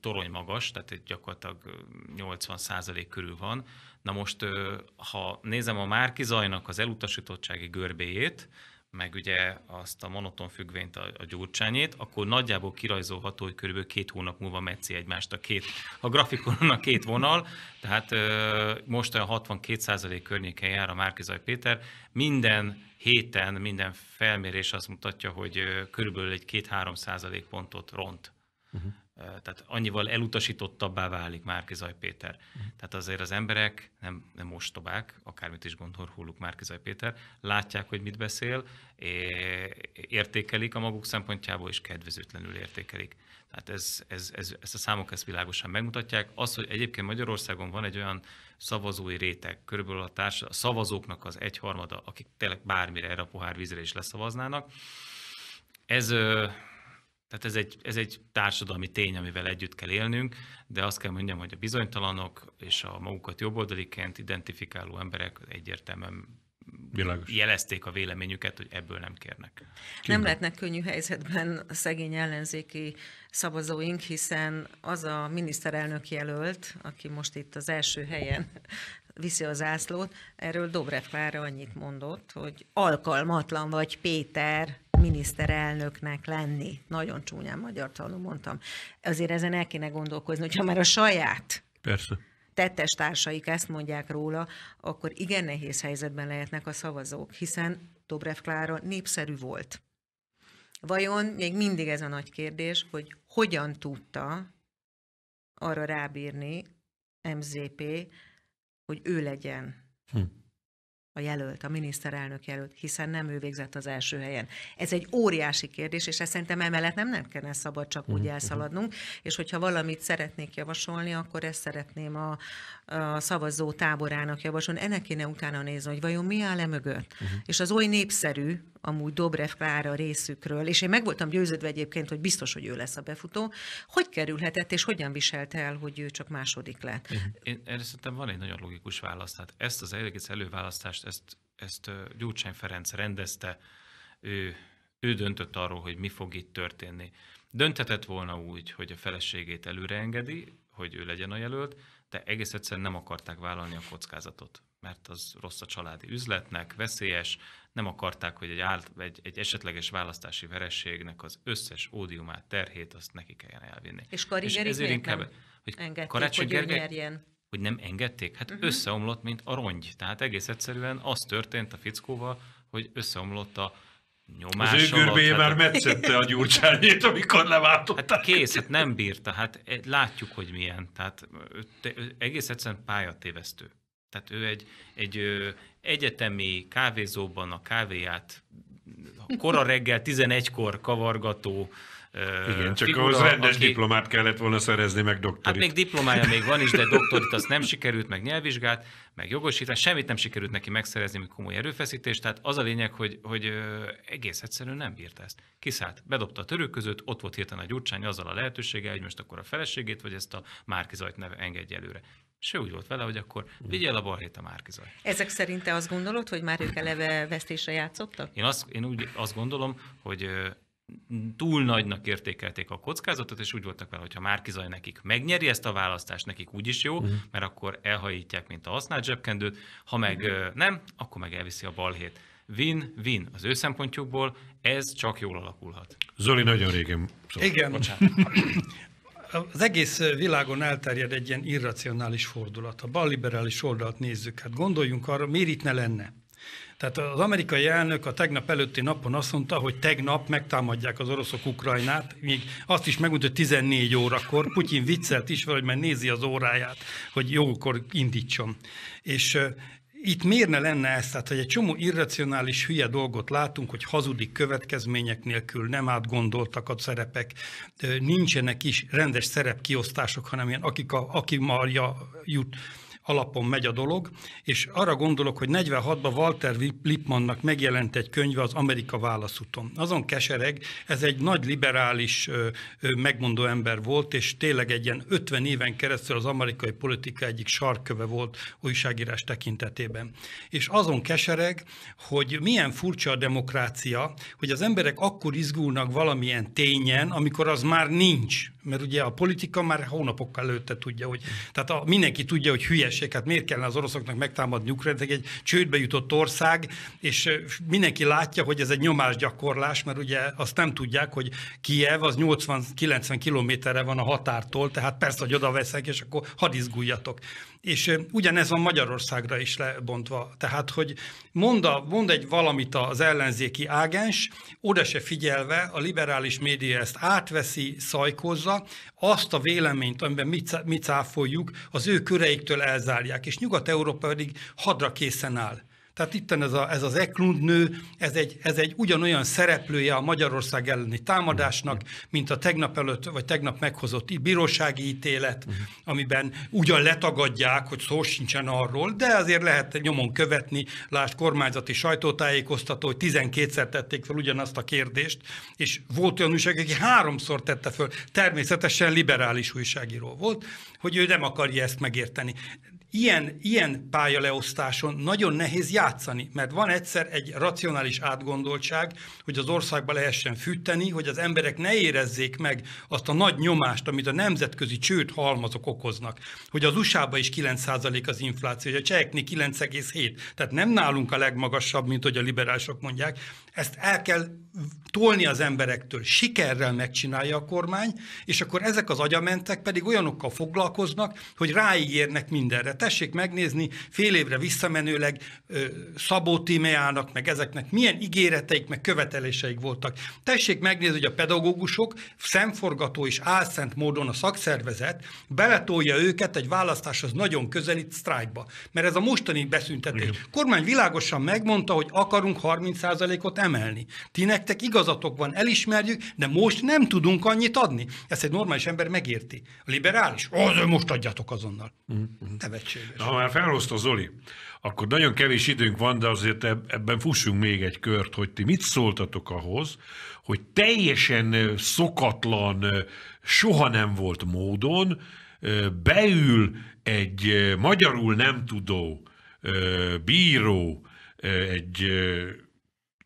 torony magas, tehát gyakorlatilag 80 százalék körül van. Na most, ha nézem a Márki Zajnak az elutasítottsági görbéjét, meg ugye azt a monoton függvényt, a, a gyurcsányét, akkor nagyjából kirajzolható, hogy körülbelül két hónap múlva metszi egymást a két, a grafikonon a két vonal, tehát ö, most olyan 62% környéken jár a Márkizaj Péter. Minden héten, minden felmérés azt mutatja, hogy ö, körülbelül egy két-három százalék pontot ront. Uh-huh tehát annyival elutasítottabbá válik Márkizaj Péter. Mm. Tehát azért az emberek nem, nem tovább, akármit is gondol róluk Márkizaj Péter, látják, hogy mit beszél, értékelik a maguk szempontjából, és kedvezőtlenül értékelik. Tehát ez, ez, ez, ezt a számok ezt világosan megmutatják. Az, hogy egyébként Magyarországon van egy olyan szavazói réteg, körülbelül a, társ, a szavazóknak az egyharmada, akik tényleg bármire erre a pohár vízre is leszavaznának, ez tehát ez egy, ez egy társadalmi tény, amivel együtt kell élnünk, de azt kell mondjam, hogy a bizonytalanok és a magukat jobboldaliként identifikáló emberek egyértelműen Világos. jelezték a véleményüket, hogy ebből nem kérnek. Kínben. Nem lehetnek könnyű helyzetben a szegény ellenzéki szavazóink, hiszen az a miniszterelnök jelölt, aki most itt az első helyen viszi az ászlót, erről Dobrev Klára annyit mondott, hogy alkalmatlan vagy Péter, miniszterelnöknek lenni. Nagyon csúnyán magyar tanul mondtam. Azért ezen el kéne gondolkozni, hogyha már a saját Persze. tettes társaik ezt mondják róla, akkor igen nehéz helyzetben lehetnek a szavazók, hiszen Dobrev Klára népszerű volt. Vajon még mindig ez a nagy kérdés, hogy hogyan tudta arra rábírni MZP, hogy ő legyen hm a jelölt, a miniszterelnök jelölt, hiszen nem ő végzett az első helyen. Ez egy óriási kérdés, és ezt szerintem emellett nem, nem kellene szabad csak úgy mhm, mhm. elszaladnunk, és hogyha valamit szeretnék javasolni, akkor ezt szeretném a, a szavazó táborának javasolni. Ennek kéne utána nézni, hogy vajon mi áll e mögött. Uh-huh. És az oly népszerű, amúgy Dobrev Klára részükről, és én meg voltam győződve egyébként, hogy biztos, hogy ő lesz a befutó, hogy kerülhetett, és hogyan viselte el, hogy ő csak második lett? Én, én erre szerintem van egy nagyon logikus válasz. Tehát ezt az egész előválasztást, ezt, ezt Gyurcsány Ferenc rendezte, ő, ő döntött arról, hogy mi fog itt történni. Dönthetett volna úgy, hogy a feleségét előre engedi, hogy ő legyen a jelölt, de egész egyszerűen nem akarták vállalni a kockázatot, mert az rossz a családi üzletnek, veszélyes, nem akarták, hogy egy, állt, egy, egy esetleges választási vereségnek az összes ódiumát, terhét, azt neki kelljen elvinni. És Karigerik ezért inkább, nem hogy engedték, Karácsony hogy Gergely, nyerjen. Hogy nem engedték? Hát uh-huh. összeomlott, mint a rongy. Tehát egész egyszerűen az történt a fickóval, hogy összeomlott a nyomás Az ő görbéje már hát, metszette a gyurcsányét, amikor leváltották. Hát kész, hát nem bírta, hát látjuk, hogy milyen. Tehát te, egész egyszerűen pályatévesztő. Tehát ő egy, egy, egyetemi kávézóban a kávéját kora reggel 11-kor kavargató igen, csak figura, ahhoz rendes aki, diplomát kellett volna szerezni, meg doktorit. Hát még diplomája még van is, de doktorit azt nem sikerült, meg nyelvvizsgát, meg jogosítás, semmit nem sikerült neki megszerezni, még komoly erőfeszítést, tehát az a lényeg, hogy, hogy egész egyszerűen nem bírta ezt. Kiszállt, bedobta a török között, ott volt hirtelen a gyurcsány azzal a lehetősége, hogy most akkor a feleségét, vagy ezt a Márkizajt neve engedje előre. És ő úgy volt vele, hogy akkor vigyél mm. a balhét a Márkizaj. Ezek szerint te azt gondolod, hogy már ők eleve vesztésre játszottak? Én, azt, én úgy azt gondolom, hogy túl nagynak értékelték a kockázatot, és úgy voltak vele, hogy ha Márkizaj nekik megnyeri ezt a választást, nekik úgy is jó, uh-huh. mert akkor elhajítják, mint a használt zsebkendőt, ha meg uh-huh. nem, akkor meg elviszi a balhét. Win-win az ő szempontjukból, ez csak jól alakulhat. Zoli nagyon régen szólt. Igen. Bocsánat. *clears throat* az egész világon elterjed egy ilyen irracionális fordulat. A balliberális oldalt nézzük, hát gondoljunk arra, miért itt ne lenne? Tehát az amerikai elnök a tegnap előtti napon azt mondta, hogy tegnap megtámadják az oroszok Ukrajnát, még azt is megmondta, hogy 14 órakor. Putyin viccelt is vele, hogy már nézi az óráját, hogy jókor indítson. És, itt miért ne lenne ez? Tehát, hogy egy csomó irracionális hülye dolgot látunk, hogy hazudik következmények nélkül, nem átgondoltak a szerepek, nincsenek is rendes szerepkiosztások, hanem ilyen, akik a, aki marja jut alapon megy a dolog, és arra gondolok, hogy 46-ban Walter Lippmannnak megjelent egy könyve az Amerika válaszúton. Azon kesereg, ez egy nagy liberális megmondó ember volt, és tényleg egy ilyen 50 éven keresztül az amerikai politika egyik sarköve volt újságírás tekintetében. És azon kesereg, hogy milyen furcsa a demokrácia, hogy az emberek akkor izgulnak valamilyen tényen, amikor az már nincs mert ugye a politika már hónapokkal előtte tudja, hogy tehát a, mindenki tudja, hogy hülyeség, hát miért kellene az oroszoknak megtámadni Ukrajnát, egy csődbe jutott ország, és mindenki látja, hogy ez egy nyomásgyakorlás, mert ugye azt nem tudják, hogy Kiev az 80-90 kilométerre van a határtól, tehát persze, hogy oda veszek, és akkor hadd izguljatok. És ugyanez van Magyarországra is lebontva. Tehát, hogy mond, a, mond egy valamit az ellenzéki ágens, oda se figyelve, a liberális média ezt átveszi, szajkozza, hozza, azt a véleményt, amiben mi, mi cáfoljuk, az ő köreiktől elzárják, és Nyugat-Európa pedig hadra készen áll. Tehát itt ez, a, ez az Eklund nő, ez egy, ez egy ugyanolyan szereplője a Magyarország elleni támadásnak, mint a tegnap előtt, vagy tegnap meghozott bírósági ítélet, amiben ugyan letagadják, hogy szó sincsen arról, de azért lehet nyomon követni, lásd kormányzati sajtótájékoztató, hogy 12-szer tették fel ugyanazt a kérdést, és volt olyan újság, aki háromszor tette föl, természetesen liberális újságíró volt, hogy ő nem akarja ezt megérteni ilyen, ilyen pályaleosztáson nagyon nehéz játszani, mert van egyszer egy racionális átgondoltság, hogy az országba lehessen fűteni, hogy az emberek ne érezzék meg azt a nagy nyomást, amit a nemzetközi csőd halmazok okoznak, hogy az USA-ban is 9% az infláció, hogy a cseheknél 9,7, tehát nem nálunk a legmagasabb, mint hogy a liberálisok mondják, ezt el kell tolni az emberektől, sikerrel megcsinálja a kormány, és akkor ezek az agyamentek pedig olyanokkal foglalkoznak, hogy ráígérnek mindenre. Tessék megnézni fél évre visszamenőleg Szabó Tímeának, meg ezeknek milyen ígéreteik, meg követeléseik voltak. Tessék megnézni, hogy a pedagógusok szemforgató és álszent módon a szakszervezet beletolja őket egy választáshoz nagyon közeli sztrájkba. Mert ez a mostani beszüntetés. Igen. Kormány világosan megmondta, hogy akarunk 30%-ot emelni. Tinek nektek igazatok van, elismerjük, de most nem tudunk annyit adni. Ezt egy normális ember megérti. A liberális, az most adjatok azonnal. Nevetséges. Mhm. Na, ha már felhozta Zoli, akkor nagyon kevés időnk van, de azért ebben fussunk még egy kört, hogy ti mit szóltatok ahhoz, hogy teljesen szokatlan, soha nem volt módon beül egy magyarul nem tudó bíró, egy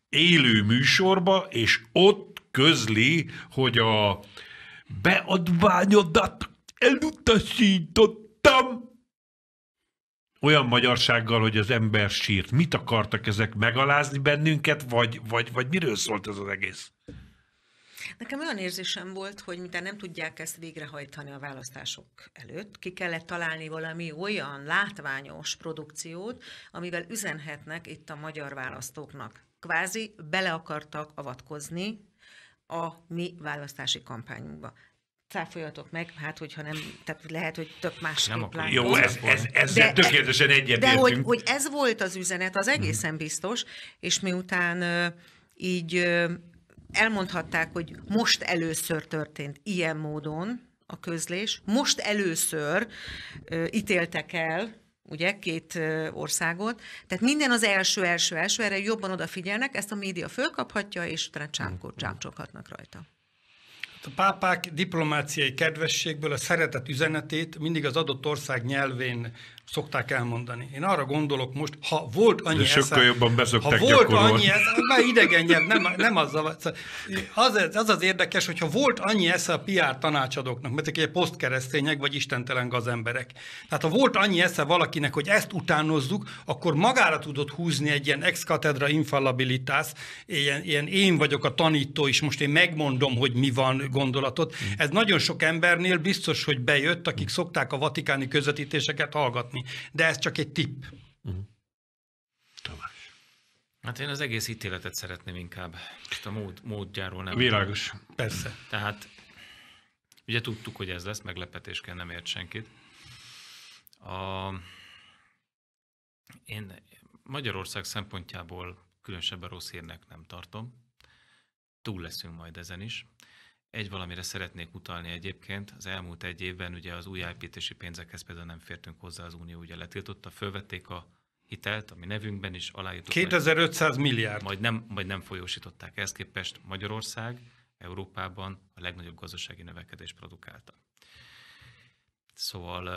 élő műsorba, és ott közli, hogy a beadványodat elutasítottam. Olyan magyarsággal, hogy az ember sírt. Mit akartak ezek megalázni bennünket, vagy, vagy, vagy miről szólt ez az egész? Nekem olyan érzésem volt, hogy mintha nem tudják ezt végrehajtani a választások előtt, ki kellett találni valami olyan látványos produkciót, amivel üzenhetnek itt a magyar választóknak kvázi bele akartak avatkozni a mi választási kampányunkba cáfoljatok meg, hát hogyha nem, tehát lehet, hogy több más nem látom. Jó, ez, ez, ez de, tökéletesen egyetértünk. De hogy, hogy ez volt az üzenet, az mhm. egészen biztos, és miután így elmondhatták, hogy most először történt ilyen módon a közlés, most először ítéltek el ugye, két országot. Tehát minden az első, első, első, erre jobban odafigyelnek, ezt a média fölkaphatja, és utána csámkor, mm-hmm. csámcsoghatnak rajta. Hát a pápák diplomáciai kedvességből a szeretet üzenetét mindig az adott ország nyelvén szokták elmondani. Én arra gondolok most, ha volt annyi De sokkal jobban ha volt annyi eszem, hát már idegen nyelv, nem, nem az, a, szóval az, az az érdekes, hogyha volt annyi esze a PR tanácsadóknak, mert egy posztkeresztények vagy istentelen gazemberek. Tehát ha volt annyi esze valakinek, hogy ezt utánozzuk, akkor magára tudott húzni egy ilyen ex katedra infallabilitás, ilyen, ilyen én vagyok a tanító, és most én megmondom, hogy mi van gondolatot. Ez nagyon sok embernél biztos, hogy bejött, akik szokták a vatikáni közvetítéseket hallgatni látni. De ez csak egy tipp. Uh-huh. Tamás. Hát én az egész ítéletet szeretném inkább. Ezt a mód, módjáról nem. Világos. Persze. Tehát ugye tudtuk, hogy ez lesz, meglepetésként nem ért senkit. A, én Magyarország szempontjából különösebben rossz hírnek nem tartom. Túl leszünk majd ezen is. Egy valamire szeretnék utalni egyébként. Az elmúlt egy évben ugye az új építési pénzekhez például nem fértünk hozzá, az Unió ugye letiltotta, fölvették a hitelt, ami nevünkben is aláírtuk. 2500 majd, milliárd. Majd nem, majd nem folyósították. Ezt képest Magyarország Európában a legnagyobb gazdasági növekedés produkálta. Szóval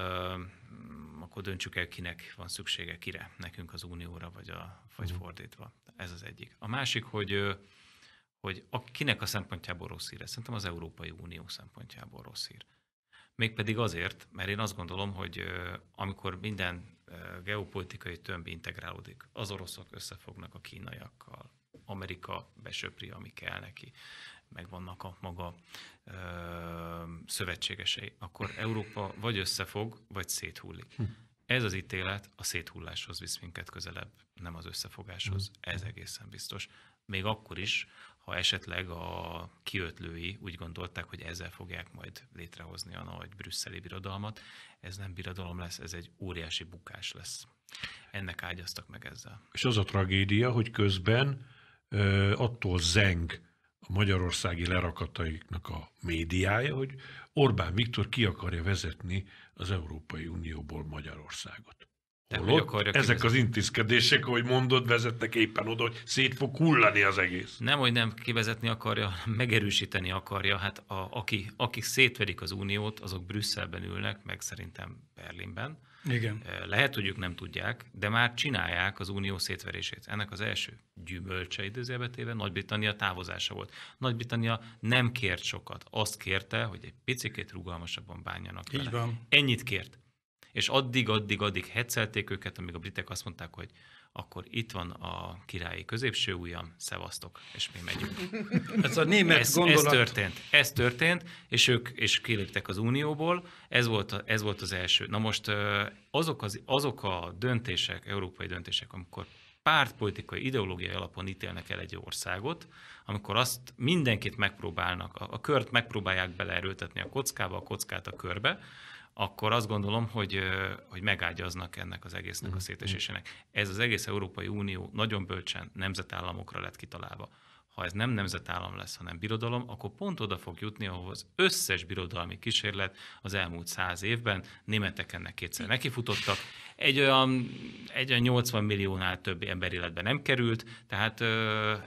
uh, akkor döntsük el, kinek van szüksége, kire, nekünk az Unióra, vagy, a, vagy mhm. fordítva. Ez az egyik. A másik, hogy hogy kinek a szempontjából rossz hír, szerintem az Európai Unió szempontjából rossz hír. Mégpedig azért, mert én azt gondolom, hogy amikor minden geopolitikai tömb integrálódik, az oroszok összefognak a kínaiakkal, Amerika besöpri, ami kell neki, megvannak a maga ö, szövetségesei, akkor Európa vagy összefog, vagy széthullik. Hm. Ez az ítélet a széthulláshoz visz minket közelebb, nem az összefogáshoz. Hm. Ez egészen biztos. Még akkor is, ha esetleg a kiötlői úgy gondolták, hogy ezzel fogják majd létrehozni a nagy brüsszeli birodalmat, ez nem birodalom lesz, ez egy óriási bukás lesz. Ennek ágyaztak meg ezzel. És az a tragédia, hogy közben ö, attól zeng a magyarországi lerakataiknak a médiája, hogy Orbán Viktor ki akarja vezetni az Európai Unióból Magyarországot. Holott ezek az, az intézkedések, ahogy mondod, vezetnek éppen oda, hogy szét fog hullani az egész. Nem, hogy nem kivezetni akarja, megerősíteni akarja. Hát a, aki, akik szétverik az uniót, azok Brüsszelben ülnek, meg szerintem Berlinben. Igen. Lehet, hogy ők nem tudják, de már csinálják az unió szétverését. Ennek az első gyümölcse időzélbetéve Nagy-Britannia távozása volt. Nagy-Britannia nem kért sokat. Azt kérte, hogy egy picit rugalmasabban bánjanak Így vele. Van. Ennyit kért és addig, addig, addig hetszelték őket, amíg a britek azt mondták, hogy akkor itt van a királyi középső ujjam, szevasztok, és mi megyünk. *laughs* Ez a német ez, gondolat. Ez történt, ez történt, és ők és kiléptek az unióból, ez volt, a, ez volt az első. Na most azok, az, azok a döntések, európai döntések, amikor pártpolitikai, ideológiai alapon ítélnek el egy országot, amikor azt mindenkit megpróbálnak, a, a kört megpróbálják beleerőltetni a kockába, a kockát a körbe, akkor azt gondolom, hogy, hogy megágyaznak ennek az egésznek a mm-hmm. szétesésének. Ez az egész Európai Unió nagyon bölcsen nemzetállamokra lett kitalálva. Ha ez nem nemzetállam lesz, hanem birodalom, akkor pont oda fog jutni, ahol az összes birodalmi kísérlet az elmúlt száz évben, németek ennek kétszer nekifutottak, egy olyan, egy olyan 80 milliónál több ember életben nem került, tehát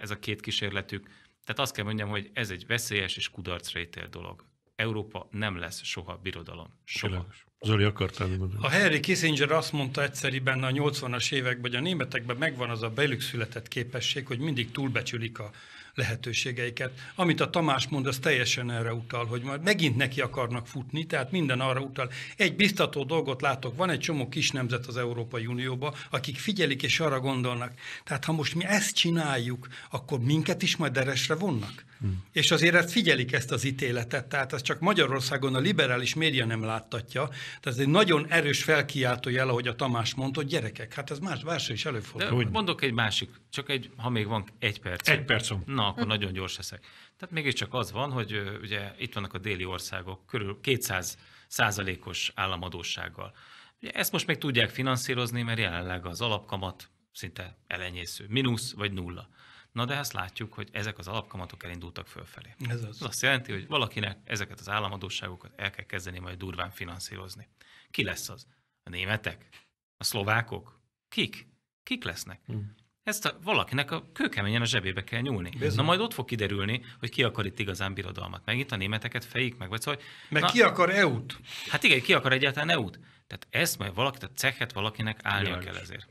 ez a két kísérletük, tehát azt kell mondjam, hogy ez egy veszélyes és kudarcra ítél dolog. Európa nem lesz soha birodalom. Soha. Zoli, akartál mondani? A Henry Kissinger azt mondta egyszeriben a 80-as években, hogy a németekben megvan az a belük született képesség, hogy mindig túlbecsülik a lehetőségeiket. Amit a Tamás mond, az teljesen erre utal, hogy majd megint neki akarnak futni, tehát minden arra utal. Egy biztató dolgot látok, van egy csomó kis nemzet az Európai Unióban, akik figyelik és arra gondolnak. Tehát ha most mi ezt csináljuk, akkor minket is majd deresre vonnak. Hmm. És azért ezt figyelik ezt az ítéletet, tehát ez csak Magyarországon a liberális média nem láttatja. Tehát ez egy nagyon erős felkiáltó jel, ahogy a Tamás mondta, hogy gyerekek, hát ez más, más is előfordul. Mondok egy másik, csak egy, ha még van egy perc. Egy percom. Na, na akkor nagyon gyors leszek. Tehát mégiscsak az van, hogy ugye itt vannak a déli országok körül 200 százalékos államadósággal. Ugye ezt most még tudják finanszírozni, mert jelenleg az alapkamat szinte elenyésző, mínusz vagy nulla. Na de ezt látjuk, hogy ezek az alapkamatok elindultak fölfelé. Ez az. Ez azt jelenti, hogy valakinek ezeket az államadóságokat el kell kezdeni majd durván finanszírozni. Ki lesz az? A németek? A szlovákok? Kik? Kik lesznek? Hmm. Ezt a, valakinek a kőkeményen a zsebébe kell nyúlni. Bizony. Na majd ott fog kiderülni, hogy ki akar itt igazán birodalmat. Megint a németeket fejik meg, vagy szóval... Meg na, ki akar EU-t? Hát igen, ki akar egyáltalán EU-t? Tehát ezt majd valakit, a cehet valakinek állnia Jaj. kell ezért.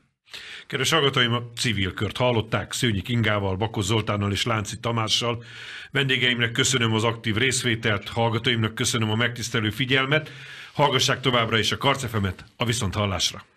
Kedves hallgatóim, a civil kört hallották Szőnyik Ingával, Bakos Zoltánnal és Lánci Tamással. Vendégeimnek köszönöm az aktív részvételt, hallgatóimnak köszönöm a megtisztelő figyelmet. Hallgassák továbbra is a Karcefemet, a viszont hallásra.